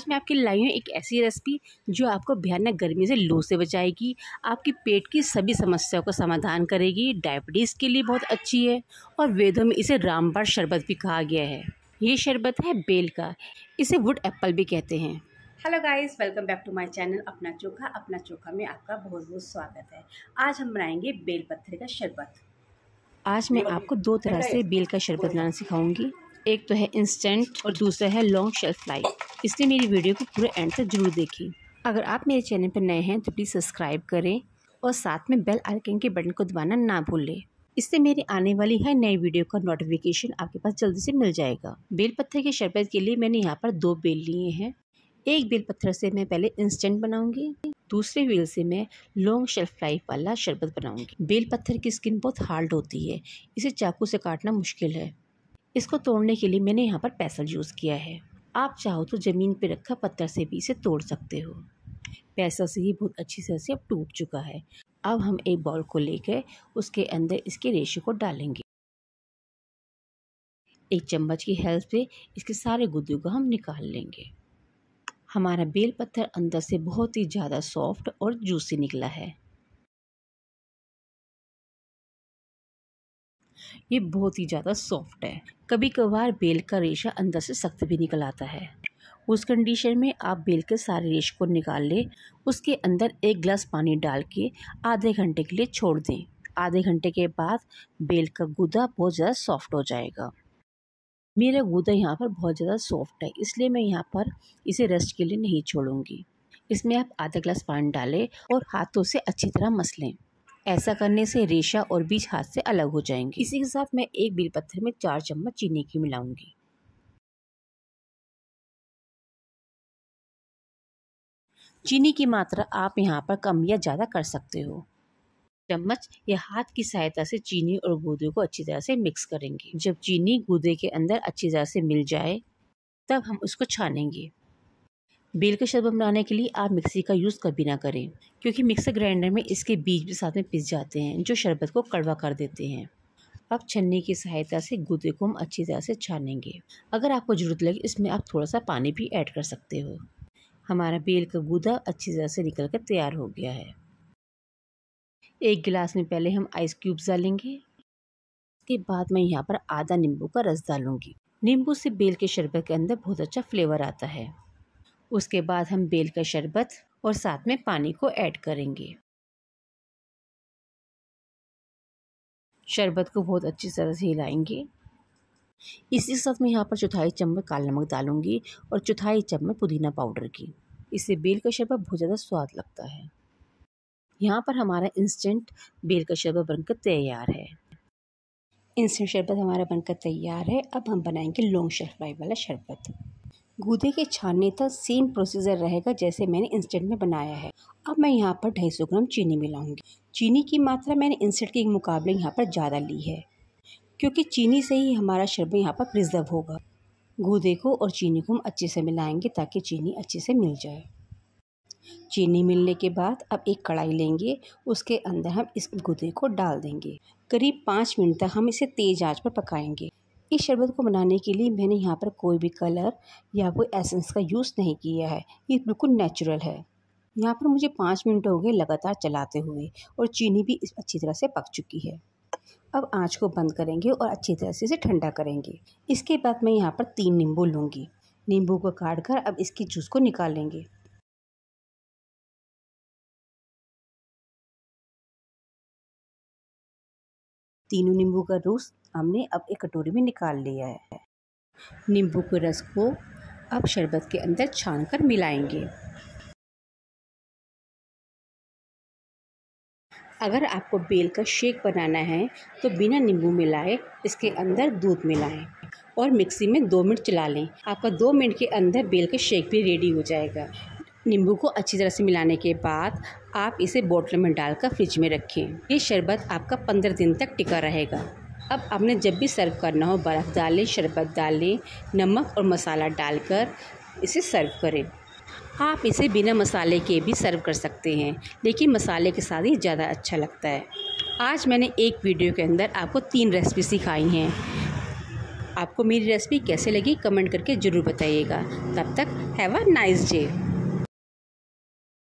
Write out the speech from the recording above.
आज मैं आपके लाई हूँ एक ऐसी रेसिपी जो आपको भयानक गर्मी से लू से बचाएगी आपके पेट की सभी समस्याओं का समाधान करेगी डायबिटीज़ के लिए बहुत अच्छी है और वेदों में इसे रामबाण शरबत भी कहा गया है ये शरबत है बेल का इसे वुड एप्पल भी कहते हैं hello guys welcome back to my channel अपना चोखा अपना चोखा में आपका बहुत बहुत स्वागत है आज हम बनाएंगे बेल पत्थर का शरबत आज मैं आपको दो तरह से बेल का शरबत बनाना सिखाऊंगी एक तो है इंस्टेंट और दूसरा है लॉन्ग शेल्फ लाइफ इसलिए मेरी वीडियो को पूरे एंड तक जरूर देखें अगर आप मेरे चैनल पर नए हैं तो प्लीज़ सब्सक्राइब करें और साथ में बेल आइकन के बटन को दबाना ना भूलें इससे मेरी आने वाली हर नई वीडियो का नोटिफिकेशन आपके पास जल्दी से मिल जाएगा बेल पत्थर के शरबत के लिए मैंने यहाँ पर दो बेल लिए हैं एक बेल पत्थर से मैं पहले इंस्टेंट बनाऊंगी दूसरे बेल से मैं लॉन्ग शेल्फ लाइफ वाला शरबत बनाऊंगी बेल पत्थर की स्किन बहुत हार्ड होती है इसे चाकू से काटना मुश्किल है इसको तोड़ने के लिए मैंने यहाँ पर पैसल यूज़ किया है आप चाहो तो ज़मीन पर रखा पत्थर से भी इसे तोड़ सकते हो पैसा से ही बहुत अच्छी तरह से अब टूट चुका है अब हम एक बॉल को लेकर उसके अंदर इसके रेशे को डालेंगे एक चम्मच की हेल्प से इसके सारे गुद्दू को हम निकाल लेंगे हमारा बेल पत्थर अंदर से बहुत ही ज़्यादा सॉफ्ट और जूसी निकला है ये बहुत ही ज़्यादा सॉफ्ट है कभी कभार बेल का रेशा अंदर से सख्त भी निकल आता है उस कंडीशन में आप बेल के सारे रेशे को निकाल लें उसके अंदर एक गिलास पानी डाल के आधे घंटे के लिए छोड़ दें आधे घंटे के बाद बेल का गुदा बहुत ज़्यादा सॉफ्ट हो जाएगा मेरा गुदा यहाँ पर बहुत ज़्यादा सॉफ्ट है इसलिए मैं यहाँ पर इसे रेस्ट के लिए नहीं छोड़ूंगी इसमें आप आधा गिलास पानी डालें और हाथों से अच्छी तरह मसलें ऐसा करने से रेशा और बीज हाथ से अलग हो जाएंगे इसी के साथ मैं एक बिल पत्थर में चार चम्मच चीनी की मिलाऊंगी चीनी की मात्रा आप यहाँ पर कम या ज़्यादा कर सकते हो चम्मच या हाथ की सहायता से चीनी और गूदे को अच्छी तरह से मिक्स करेंगे जब चीनी गूदे के अंदर अच्छी तरह से मिल जाए तब हम उसको छानेंगे बेल का शरबत बनाने के लिए आप मिक्सी का यूज़ कभी ना करें क्योंकि मिक्सर ग्राइंडर में इसके बीज भी साथ में पिस जाते हैं जो शरबत को कड़वा कर देते हैं आप छन्नी की सहायता से गुदे को हम अच्छी तरह से छानेंगे अगर आपको ज़रूरत लगे इसमें आप थोड़ा सा पानी भी ऐड कर सकते हो हमारा बेल का गुदा अच्छी तरह से निकल कर तैयार हो गया है एक गिलास में पहले हम आइस क्यूब्स डालेंगे इसके बाद मैं यहाँ पर आधा नींबू का रस डालूंगी नींबू से बेल के शरबत के अंदर बहुत अच्छा फ्लेवर आता है उसके बाद हम बेल का शरबत और साथ में पानी को ऐड करेंगे शरबत को बहुत अच्छी तरह से हिलाएंगे इसी साथ में यहाँ पर चौथाई चम्मच काला नमक डालूंगी और चौथाई चम्मच पुदीना पाउडर की इससे बेल का शरबत बहुत ज़्यादा स्वाद लगता है यहाँ पर हमारा इंस्टेंट बेल का शरबत बनकर तैयार है इंस्टेंट शरबत हमारा बनकर तैयार है अब हम बनाएंगे लॉन्ग शेल्फ लाइफ वाला शरबत गूदे के छानने तक सेम प्रोसीजर रहेगा जैसे मैंने इंस्टेंट में बनाया है अब मैं यहाँ पर ढाई सौ ग्राम चीनी मिलाऊंगी चीनी की मात्रा मैंने इंस्टेंट के मुकाबले यहाँ पर ज़्यादा ली है क्योंकि चीनी से ही हमारा शरबत यहाँ पर प्रिजर्व होगा गूदे को और चीनी को हम अच्छे से मिलाएंगे ताकि चीनी अच्छे से मिल जाए चीनी मिलने के बाद अब एक कढ़ाई लेंगे उसके अंदर हम इस गूदे को डाल देंगे करीब पाँच मिनट तक हम इसे तेज़ आंच पर पकाएंगे इस शरबत को बनाने के लिए मैंने यहाँ पर कोई भी कलर या कोई एसेंस का यूज़ नहीं किया है ये बिल्कुल नेचुरल है यहाँ पर मुझे पाँच मिनट हो गए लगातार चलाते हुए और चीनी भी अच्छी तरह से पक चुकी है अब आँच को बंद करेंगे और अच्छी तरह से इसे ठंडा करेंगे इसके बाद मैं यहाँ पर तीन नींबू लूँगी नींबू को काट कर अब इसके जूस को निकालेंगे तीनों नींबू का रस हमने अब एक कटोरी में निकाल लिया है नींबू के रस को अब शरबत के अंदर छान कर मिलाएंगे अगर आपको बेल का शेक बनाना है तो बिना नींबू मिलाए इसके अंदर दूध मिलाएं और मिक्सी में दो मिनट चला लें आपका दो मिनट के अंदर बेल का शेक भी रेडी हो जाएगा नींबू को अच्छी तरह से मिलाने के बाद आप इसे बोतल में डालकर फ्रिज में रखें ये शरबत आपका पंद्रह दिन तक टिका रहेगा अब आपने जब भी सर्व करना हो बर्फ़ डालें शरबत डालें नमक और मसाला डालकर इसे सर्व करें आप इसे बिना मसाले के भी सर्व कर सकते हैं लेकिन मसाले के साथ ही ज़्यादा अच्छा लगता है आज मैंने एक वीडियो के अंदर आपको तीन रेसिपी सिखाई हैं आपको मेरी रेसिपी कैसे लगी कमेंट करके ज़रूर बताइएगा तब तक हैव अ नाइस डे